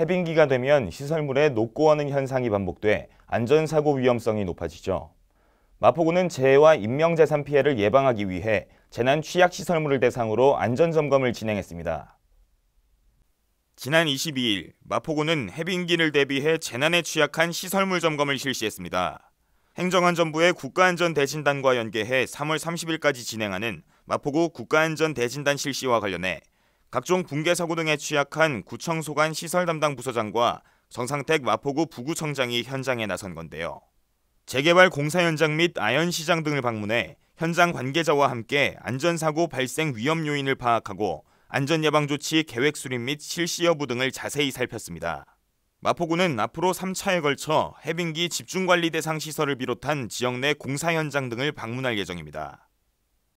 해빙기가 되면 시설물에 녹고하는 현상이 반복돼 안전사고 위험성이 높아지죠. 마포구는 재해와 인명재산 피해를 예방하기 위해 재난 취약 시설물을 대상으로 안전점검을 진행했습니다. 지난 22일 마포구는 해빙기를 대비해 재난에 취약한 시설물 점검을 실시했습니다. 행정안전부의 국가안전대진단과 연계해 3월 30일까지 진행하는 마포구 국가안전대진단 실시와 관련해 각종 붕괴 사고 등에 취약한 구청 소관 시설 담당 부서장과 정상택 마포구 부구청장이 현장에 나선 건데요. 재개발 공사 현장 및 아현 시장 등을 방문해 현장 관계자와 함께 안전사고 발생 위험 요인을 파악하고 안전 예방 조치 계획 수립 및 실시 여부 등을 자세히 살폈습니다. 마포구는 앞으로 3차에 걸쳐 해빙기 집중관리 대상 시설을 비롯한 지역 내 공사 현장 등을 방문할 예정입니다.